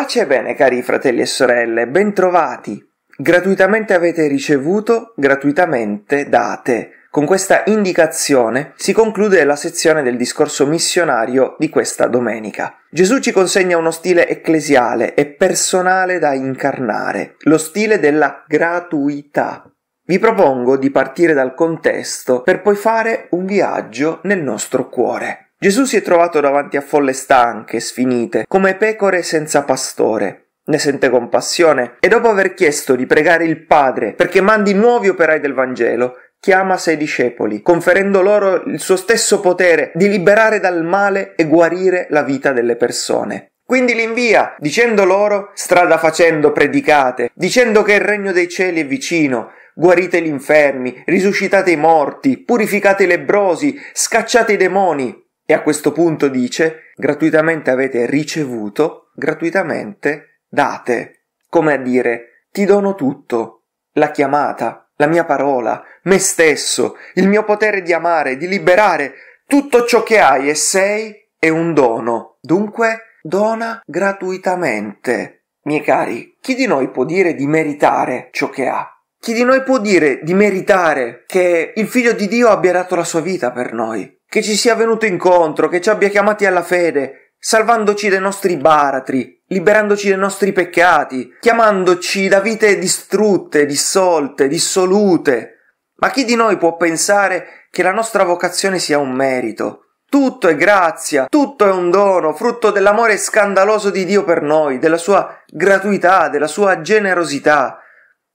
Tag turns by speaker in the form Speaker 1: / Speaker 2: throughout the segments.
Speaker 1: Pace e bene, cari fratelli e sorelle, bentrovati. Gratuitamente avete ricevuto, gratuitamente date. Con questa indicazione si conclude la sezione del discorso missionario di questa domenica. Gesù ci consegna uno stile ecclesiale e personale da incarnare, lo stile della gratuità. Vi propongo di partire dal contesto per poi fare un viaggio nel nostro cuore. Gesù si è trovato davanti a folle stanche, sfinite, come pecore senza pastore ne sente compassione e dopo aver chiesto di pregare il Padre perché mandi nuovi operai del Vangelo, chiama sei discepoli, conferendo loro il suo stesso potere di liberare dal male e guarire la vita delle persone. Quindi li invia, dicendo loro, strada facendo predicate, dicendo che il regno dei cieli è vicino, guarite gli infermi, risuscitate i morti, purificate i lebrosi, scacciate i demoni. E a questo punto dice, gratuitamente avete ricevuto, gratuitamente date. Come a dire, ti dono tutto, la chiamata, la mia parola, me stesso, il mio potere di amare, di liberare, tutto ciò che hai e sei è un dono. Dunque, dona gratuitamente. Miei cari, chi di noi può dire di meritare ciò che ha? Chi di noi può dire di meritare che il Figlio di Dio abbia dato la sua vita per noi, che ci sia venuto incontro, che ci abbia chiamati alla fede, salvandoci dai nostri baratri, liberandoci dai nostri peccati, chiamandoci da vite distrutte, dissolte, dissolute? Ma chi di noi può pensare che la nostra vocazione sia un merito? Tutto è grazia, tutto è un dono, frutto dell'amore scandaloso di Dio per noi, della sua gratuità, della sua generosità.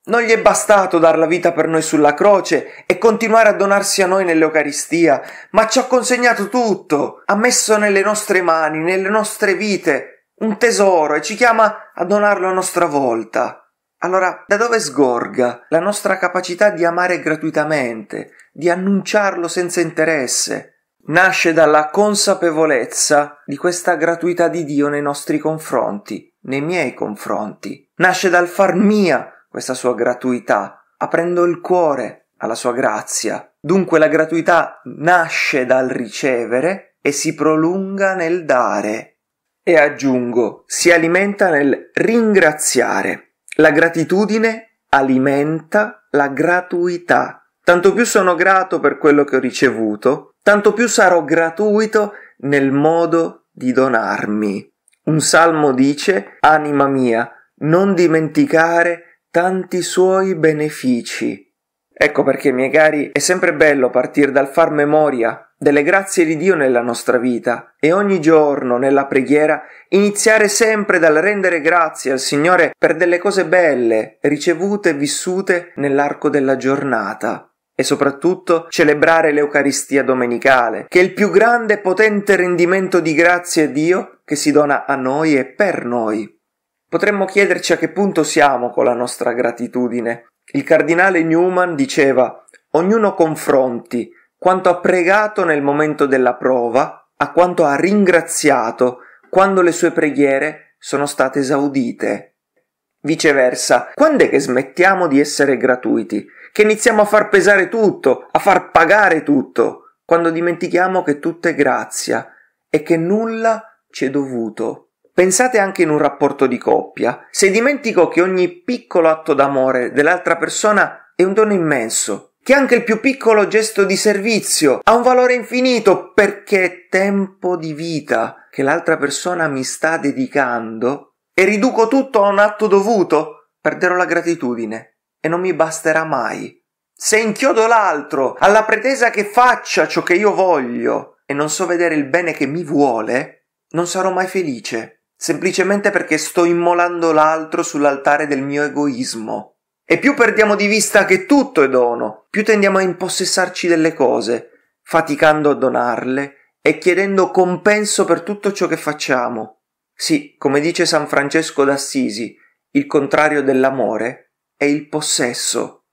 Speaker 1: Non gli è bastato dar la vita per noi sulla croce e continuare a donarsi a noi nell'Eucaristia, ma ci ha consegnato tutto, ha messo nelle nostre mani, nelle nostre vite, un tesoro e ci chiama a donarlo a nostra volta. Allora, da dove sgorga la nostra capacità di amare gratuitamente, di annunciarlo senza interesse? Nasce dalla consapevolezza di questa gratuità di Dio nei nostri confronti, nei miei confronti. Nasce dal far mia questa sua gratuità, aprendo il cuore alla sua grazia. Dunque la gratuità nasce dal ricevere e si prolunga nel dare. E aggiungo, si alimenta nel ringraziare. La gratitudine alimenta la gratuità. Tanto più sono grato per quello che ho ricevuto, tanto più sarò gratuito nel modo di donarmi. Un salmo dice, anima mia, non dimenticare tanti suoi benefici. Ecco perché, miei cari, è sempre bello partire dal far memoria delle grazie di Dio nella nostra vita e ogni giorno nella preghiera iniziare sempre dal rendere grazie al Signore per delle cose belle ricevute e vissute nell'arco della giornata e soprattutto celebrare l'Eucaristia domenicale, che è il più grande e potente rendimento di grazie a Dio che si dona a noi e per noi. Potremmo chiederci a che punto siamo con la nostra gratitudine. Il cardinale Newman diceva ognuno confronti quanto ha pregato nel momento della prova a quanto ha ringraziato quando le sue preghiere sono state esaudite. Viceversa, quando è che smettiamo di essere gratuiti? Che iniziamo a far pesare tutto, a far pagare tutto, quando dimentichiamo che tutto è grazia e che nulla ci è dovuto. Pensate anche in un rapporto di coppia. Se dimentico che ogni piccolo atto d'amore dell'altra persona è un dono immenso, che anche il più piccolo gesto di servizio ha un valore infinito perché è tempo di vita che l'altra persona mi sta dedicando e riduco tutto a un atto dovuto, perderò la gratitudine e non mi basterà mai. Se inchiodo l'altro alla pretesa che faccia ciò che io voglio e non so vedere il bene che mi vuole, non sarò mai felice semplicemente perché sto immolando l'altro sull'altare del mio egoismo. E più perdiamo di vista che tutto è dono, più tendiamo a impossessarci delle cose, faticando a donarle e chiedendo compenso per tutto ciò che facciamo. Sì, come dice San Francesco d'Assisi, il contrario dell'amore è il possesso.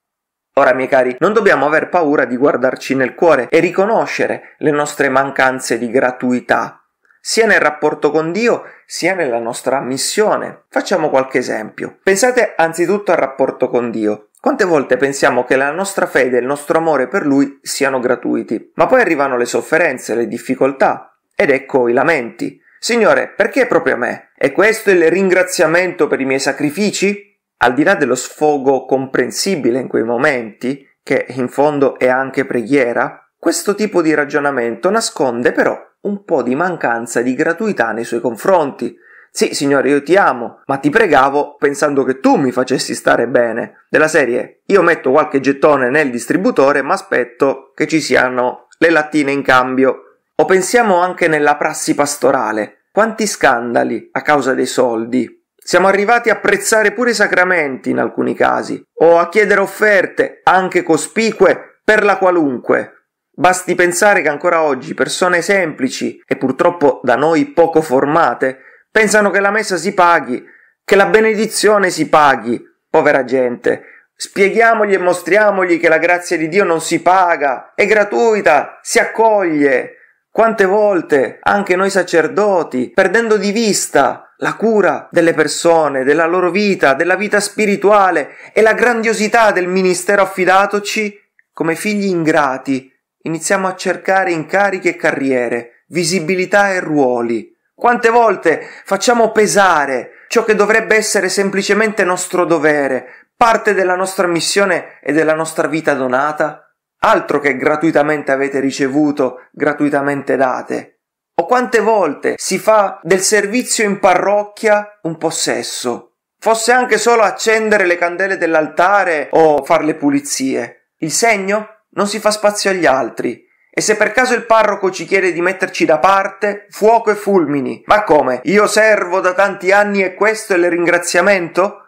Speaker 1: Ora, miei cari, non dobbiamo aver paura di guardarci nel cuore e riconoscere le nostre mancanze di gratuità, sia nel rapporto con Dio sia nella nostra missione. Facciamo qualche esempio. Pensate anzitutto al rapporto con Dio. Quante volte pensiamo che la nostra fede e il nostro amore per Lui siano gratuiti, ma poi arrivano le sofferenze, le difficoltà ed ecco i lamenti. Signore, perché proprio a me? È questo il ringraziamento per i miei sacrifici? Al di là dello sfogo comprensibile in quei momenti, che in fondo è anche preghiera, questo tipo di ragionamento nasconde però un po' di mancanza di gratuità nei suoi confronti. Sì, signore, io ti amo, ma ti pregavo pensando che tu mi facessi stare bene. Della serie, io metto qualche gettone nel distributore, ma aspetto che ci siano le lattine in cambio. O pensiamo anche nella prassi pastorale. Quanti scandali a causa dei soldi. Siamo arrivati a prezzare pure i sacramenti in alcuni casi, o a chiedere offerte, anche cospicue, per la qualunque. Basti pensare che ancora oggi persone semplici e purtroppo da noi poco formate pensano che la messa si paghi, che la benedizione si paghi. Povera gente, Spieghiamogli e mostriamogli che la grazia di Dio non si paga, è gratuita, si accoglie. Quante volte anche noi sacerdoti, perdendo di vista la cura delle persone, della loro vita, della vita spirituale e la grandiosità del ministero affidatoci, come figli ingrati, Iniziamo a cercare incarichi e carriere, visibilità e ruoli. Quante volte facciamo pesare ciò che dovrebbe essere semplicemente nostro dovere, parte della nostra missione e della nostra vita donata? Altro che gratuitamente avete ricevuto, gratuitamente date. O quante volte si fa del servizio in parrocchia un possesso, fosse anche solo accendere le candele dell'altare o far le pulizie. Il segno? non si fa spazio agli altri. E se per caso il parroco ci chiede di metterci da parte, fuoco e fulmini. Ma come? Io servo da tanti anni e questo è il ringraziamento?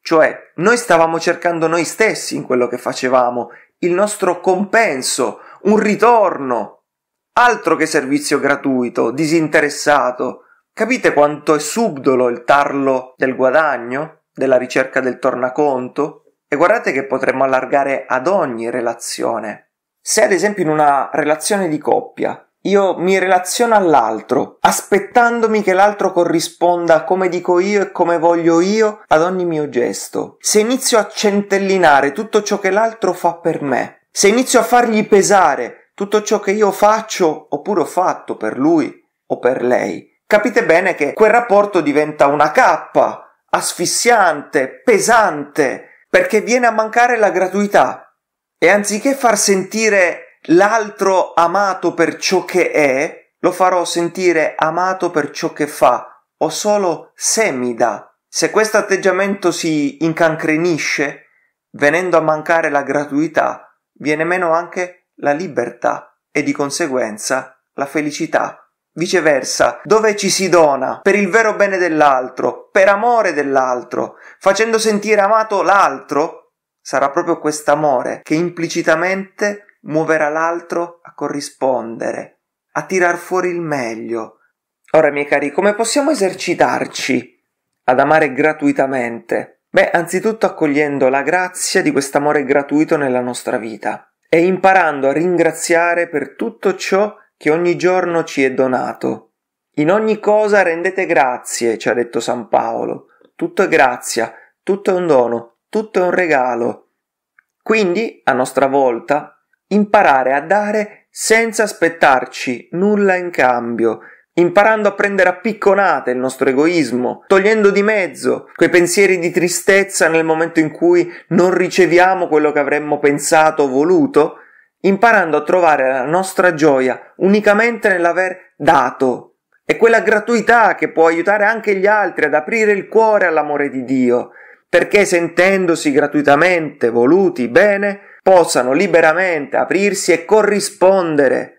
Speaker 1: Cioè, noi stavamo cercando noi stessi in quello che facevamo, il nostro compenso, un ritorno. Altro che servizio gratuito, disinteressato. Capite quanto è subdolo il tarlo del guadagno, della ricerca del tornaconto? E guardate che potremmo allargare ad ogni relazione. Se ad esempio in una relazione di coppia io mi relaziono all'altro, aspettandomi che l'altro corrisponda come dico io e come voglio io ad ogni mio gesto. Se inizio a centellinare tutto ciò che l'altro fa per me, se inizio a fargli pesare tutto ciò che io faccio oppure ho fatto per lui o per lei, capite bene che quel rapporto diventa una cappa, asfissiante, pesante, perché viene a mancare la gratuità e anziché far sentire l'altro amato per ciò che è, lo farò sentire amato per ciò che fa o solo se mi dà. Se questo atteggiamento si incancrenisce, venendo a mancare la gratuità, viene meno anche la libertà e di conseguenza la felicità. Viceversa, dove ci si dona per il vero bene dell'altro, per amore dell'altro, facendo sentire amato l'altro, sarà proprio quest'amore che implicitamente muoverà l'altro a corrispondere, a tirar fuori il meglio. Ora, miei cari, come possiamo esercitarci ad amare gratuitamente? Beh, anzitutto accogliendo la grazia di quest'amore gratuito nella nostra vita e imparando a ringraziare per tutto ciò che che ogni giorno ci è donato. In ogni cosa rendete grazie, ci ha detto San Paolo. Tutto è grazia, tutto è un dono, tutto è un regalo. Quindi, a nostra volta, imparare a dare senza aspettarci nulla in cambio, imparando a prendere a picconate il nostro egoismo, togliendo di mezzo quei pensieri di tristezza nel momento in cui non riceviamo quello che avremmo pensato o voluto imparando a trovare la nostra gioia unicamente nell'aver dato. È quella gratuità che può aiutare anche gli altri ad aprire il cuore all'amore di Dio, perché sentendosi gratuitamente voluti bene, possano liberamente aprirsi e corrispondere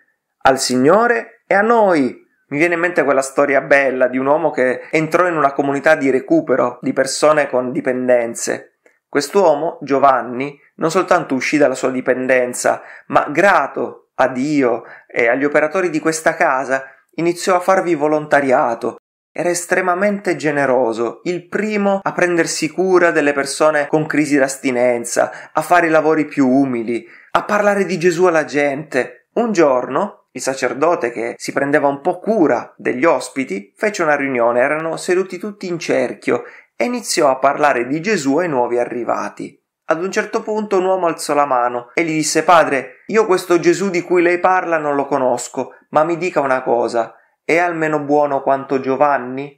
Speaker 1: al Signore e a noi. Mi viene in mente quella storia bella di un uomo che entrò in una comunità di recupero di persone con dipendenze Quest'uomo, Giovanni, non soltanto uscì dalla sua dipendenza, ma grato a Dio e agli operatori di questa casa, iniziò a farvi volontariato. Era estremamente generoso, il primo a prendersi cura delle persone con crisi d'astinenza, a fare i lavori più umili, a parlare di Gesù alla gente. Un giorno, il sacerdote che si prendeva un po' cura degli ospiti fece una riunione, erano seduti tutti in cerchio e iniziò a parlare di Gesù ai nuovi arrivati. Ad un certo punto un uomo alzò la mano e gli disse Padre, io questo Gesù di cui lei parla non lo conosco, ma mi dica una cosa, è almeno buono quanto Giovanni?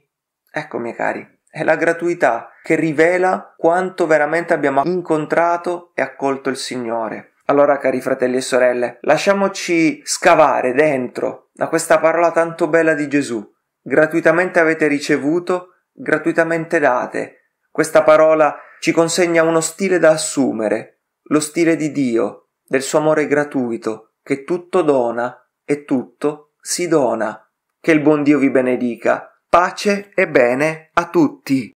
Speaker 1: Ecco, miei cari, è la gratuità che rivela quanto veramente abbiamo incontrato e accolto il Signore. Allora, cari fratelli e sorelle, lasciamoci scavare dentro da questa parola tanto bella di Gesù. Gratuitamente avete ricevuto, gratuitamente date. Questa parola ci consegna uno stile da assumere, lo stile di Dio, del suo amore gratuito, che tutto dona e tutto si dona. Che il buon Dio vi benedica. Pace e bene a tutti.